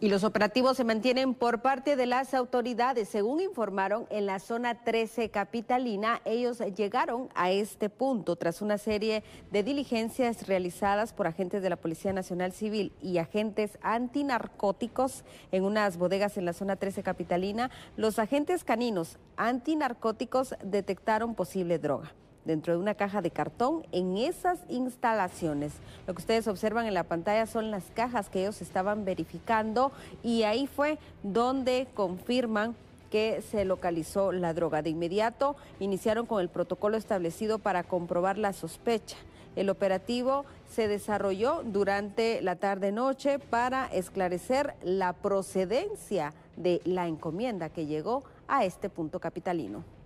Y los operativos se mantienen por parte de las autoridades. Según informaron, en la zona 13 capitalina, ellos llegaron a este punto tras una serie de diligencias realizadas por agentes de la Policía Nacional Civil y agentes antinarcóticos en unas bodegas en la zona 13 capitalina. Los agentes caninos antinarcóticos detectaron posible droga dentro de una caja de cartón en esas instalaciones. Lo que ustedes observan en la pantalla son las cajas que ellos estaban verificando y ahí fue donde confirman que se localizó la droga. De inmediato iniciaron con el protocolo establecido para comprobar la sospecha. El operativo se desarrolló durante la tarde-noche para esclarecer la procedencia de la encomienda que llegó a este punto capitalino.